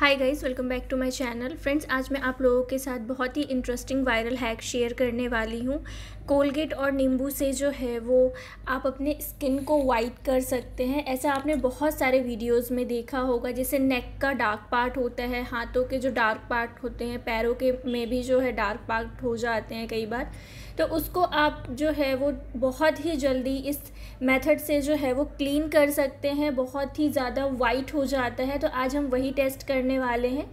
hi guys welcome back to my channel friends आज मैं आप लोगों के साथ बहुत ही इंटरेस्टिंग वायरल हैक शेयर करने वाली हूँ कोलगेट और नींबू से जो है वो आप अपने स्किन को वाइट कर सकते हैं ऐसा आपने बहुत सारे वीडियोस में देखा होगा जैसे नेक का डार्क पार्ट होता है हाथों के जो डार्क पार्ट होते हैं पैरों के में भी जो है डार्क पार्ट हो जाते हैं कई बार तो उसको आप जो है वो बहुत ही जल्दी इस मेथड से जो है वो क्लीन कर सकते हैं बहुत ही ज़्यादा वाइट हो जाता है तो आज हम वही टेस्ट करने वाले हैं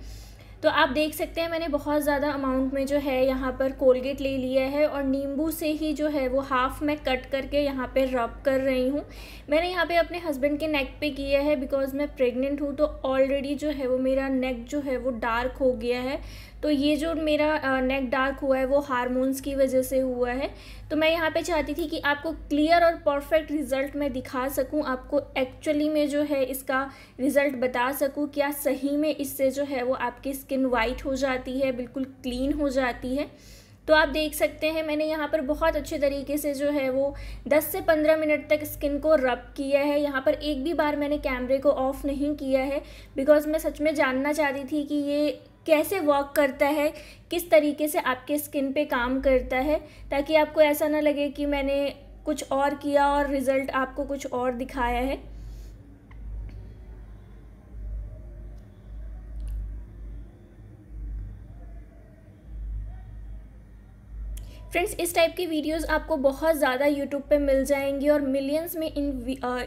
तो आप देख सकते हैं मैंने बहुत ज़्यादा अमाउंट में जो है यहाँ पर कोलगेट ले लिया है और नींबू से ही जो है वो हाफ़ मैं कट करके यहाँ पे रब कर रही हूँ मैंने यहाँ पे अपने हस्बैंड के नेक पे किया है बिकॉज़ मैं प्रेग्नेंट हूँ तो ऑलरेडी जो है वो मेरा नेक जो है वो डार्क हो गया है तो ये जो मेरा नेक डार्क हुआ है वो हारमोन्स की वजह से हुआ है तो मैं यहाँ पे चाहती थी कि आपको क्लियर और परफेक्ट रिज़ल्ट मैं दिखा सकूँ आपको एक्चुअली में जो है इसका रिज़ल्ट बता सकूँ क्या सही में इससे जो है वो आपकी स्किन वाइट हो जाती है बिल्कुल क्लीन हो जाती है तो आप देख सकते हैं मैंने यहाँ पर बहुत अच्छे तरीके से जो है वो 10 से 15 मिनट तक स्किन को रब किया है यहाँ पर एक भी बार मैंने कैमरे को ऑफ़ नहीं किया है बिकॉज़ मैं सच में जानना चाहती थी कि ये कैसे वर्क करता है किस तरीके से आपके स्किन पे काम करता है ताकि आपको ऐसा ना लगे कि मैंने कुछ और किया और रिज़ल्ट आपको कुछ और दिखाया है फ्रेंड्स इस टाइप की वीडियोस आपको बहुत ज़्यादा यूट्यूब पे मिल जाएंगी और मिलियंस में इन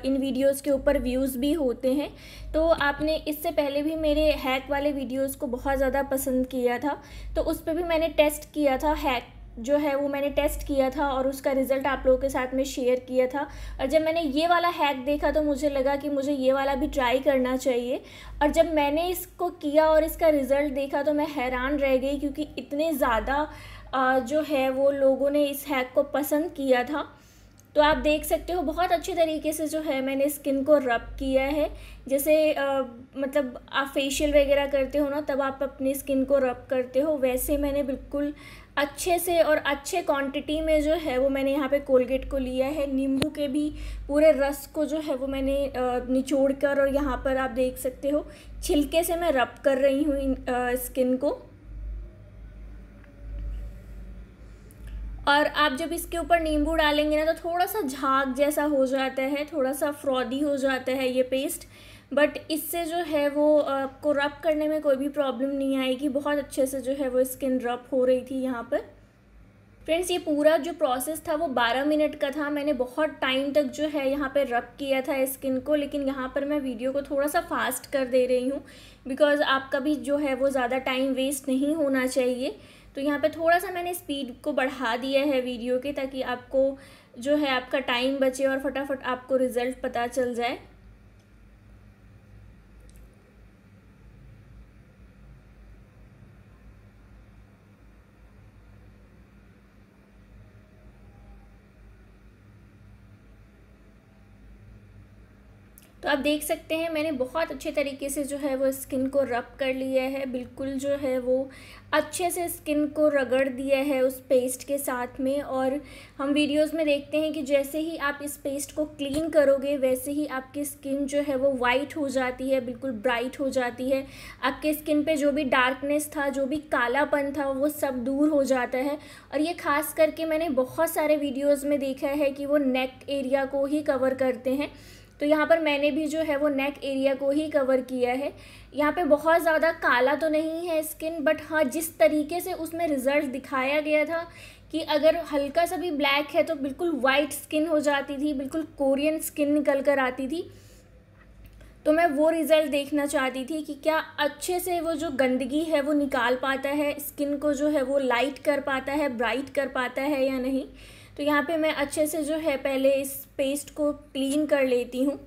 इन वीडियोस के ऊपर व्यूज़ भी होते हैं तो आपने इससे पहले भी मेरे हैक वाले वीडियोस को बहुत ज़्यादा पसंद किया था तो उस पर भी मैंने टेस्ट किया था हैक जो है वो मैंने टेस्ट किया था और उसका रिज़ल्ट आप लोगों के साथ में शेयर किया था और जब मैंने ये वाला हैक देखा तो मुझे लगा कि मुझे ये वाला भी ट्राई करना चाहिए और जब मैंने इसको किया और इसका रिज़ल्ट देखा तो मैं हैरान रह गई क्योंकि इतने ज़्यादा जो है वो लोगों ने इस हैक को पसंद किया था तो आप देख सकते हो बहुत अच्छे तरीके से जो है मैंने स्किन को रब किया है जैसे आ, मतलब आप फेशियल वगैरह करते हो ना तब आप अपनी स्किन को रब करते हो वैसे मैंने बिल्कुल अच्छे से और अच्छे क्वांटिटी में जो है वो मैंने यहाँ पे कोलगेट को लिया है नींबू के भी पूरे रस को जो है वो मैंने निचोड़ कर और यहाँ पर आप देख सकते हो छिलके से मैं रब कर रही हूँ स्किन को और आप जब इसके ऊपर नींबू डालेंगे ना तो थोड़ा सा झाग जैसा हो जाता है थोड़ा सा फ्रॉदी हो जाता है ये पेस्ट बट इससे जो है वो आपको रब करने में कोई भी प्रॉब्लम नहीं आएगी बहुत अच्छे से जो है वो स्किन रब हो रही थी यहाँ पर फ्रेंड्स ये पूरा जो प्रोसेस था वो 12 मिनट का था मैंने बहुत टाइम तक जो है यहाँ पर रब किया था स्किन को लेकिन यहाँ पर मैं वीडियो को थोड़ा सा फास्ट कर दे रही हूँ बिकॉज़ आपका भी जो है वो ज़्यादा टाइम वेस्ट नहीं होना चाहिए तो यहाँ पे थोड़ा सा मैंने स्पीड को बढ़ा दिया है वीडियो के ताकि आपको जो है आपका टाइम बचे और फटाफट आपको रिज़ल्ट पता चल जाए तो आप देख सकते हैं मैंने बहुत अच्छे तरीके से जो है वो स्किन को रब कर लिया है बिल्कुल जो है वो अच्छे से स्किन को रगड़ दिया है उस पेस्ट के साथ में और हम वीडियोस में देखते हैं कि जैसे ही आप इस पेस्ट को क्लीन करोगे वैसे ही आपकी स्किन जो है वो वाइट हो जाती है बिल्कुल ब्राइट हो जाती है आपके स्किन पे जो भी डार्कनेस था जो भी कालापन था वो सब दूर हो जाता है और ये ख़ास करके मैंने बहुत सारे वीडियोज़ में देखा है कि वो नेक एरिया को ही कवर करते हैं तो यहाँ पर मैंने भी जो है वो नेक एरिया को ही कवर किया है यहाँ पे बहुत ज़्यादा काला तो नहीं है स्किन बट हाँ जिस तरीके से उसमें रिजल्ट दिखाया गया था कि अगर हल्का सा भी ब्लैक है तो बिल्कुल वाइट स्किन हो जाती थी बिल्कुल कोरियन स्किन निकल कर आती थी तो मैं वो रिज़ल्ट देखना चाहती थी कि क्या अच्छे से वो जो गंदगी है वो निकाल पाता है स्किन को जो है वो लाइट कर पाता है ब्राइट कर पाता है या नहीं तो यहाँ पे मैं अच्छे से जो है पहले इस पेस्ट को क्लीन कर लेती हूँ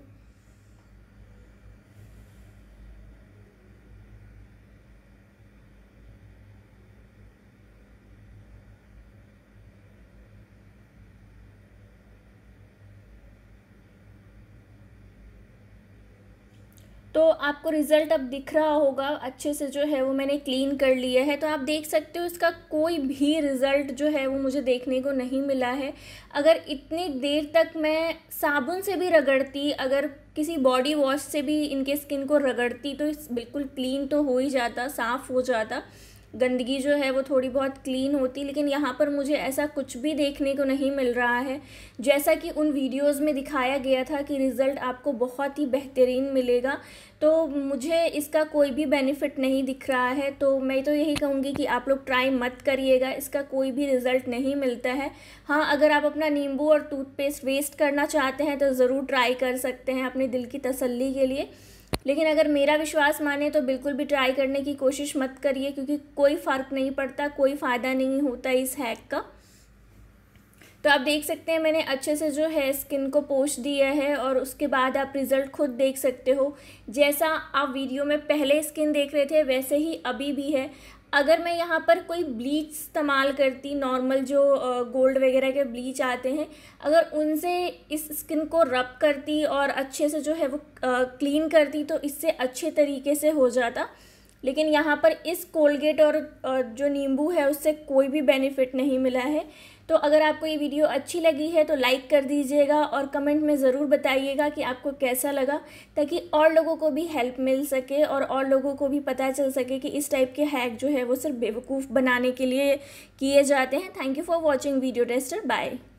तो आपको रिज़ल्ट अब दिख रहा होगा अच्छे से जो है वो मैंने क्लीन कर लिया है तो आप देख सकते हो इसका कोई भी रिज़ल्ट जो है वो मुझे देखने को नहीं मिला है अगर इतनी देर तक मैं साबुन से भी रगड़ती अगर किसी बॉडी वॉश से भी इनके स्किन को रगड़ती तो बिल्कुल क्लीन तो हो ही जाता साफ़ हो जाता गंदगी जो है वो थोड़ी बहुत क्लीन होती लेकिन यहाँ पर मुझे ऐसा कुछ भी देखने को नहीं मिल रहा है जैसा कि उन वीडियोस में दिखाया गया था कि रिज़ल्ट आपको बहुत ही बेहतरीन मिलेगा तो मुझे इसका कोई भी बेनिफिट नहीं दिख रहा है तो मैं तो यही कहूँगी कि आप लोग ट्राई मत करिएगा इसका कोई भी रिज़ल्ट नहीं मिलता है हाँ अगर आप अपना नींबू और टूथपेस्ट वेस्ट करना चाहते हैं तो ज़रूर ट्राई कर सकते हैं अपने दिल की तसल्ली के लिए लेकिन अगर मेरा विश्वास माने तो बिल्कुल भी ट्राई करने की कोशिश मत करिए क्योंकि कोई फ़र्क नहीं पड़ता कोई फ़ायदा नहीं होता इस हैक का तो आप देख सकते हैं मैंने अच्छे से जो है स्किन को पोष दिया है और उसके बाद आप रिज़ल्ट खुद देख सकते हो जैसा आप वीडियो में पहले स्किन देख रहे थे वैसे ही अभी भी है अगर मैं यहाँ पर कोई ब्लीच इस्तेमाल करती नॉर्मल जो गोल्ड वगैरह के ब्लीच आते हैं अगर उनसे इस स्किन को रब करती और अच्छे से जो है वो क्लीन करती तो इससे अच्छे तरीके से हो जाता लेकिन यहाँ पर इस कोलगेट और जो नींबू है उससे कोई भी बेनिफिट नहीं मिला है तो अगर आपको ये वीडियो अच्छी लगी है तो लाइक कर दीजिएगा और कमेंट में ज़रूर बताइएगा कि आपको कैसा लगा ताकि और लोगों को भी हेल्प मिल सके और और लोगों को भी पता चल सके कि इस टाइप के हैक जो है वो सिर्फ बेवकूफ़ बनाने के लिए किए जाते हैं thank you for watching video tester bye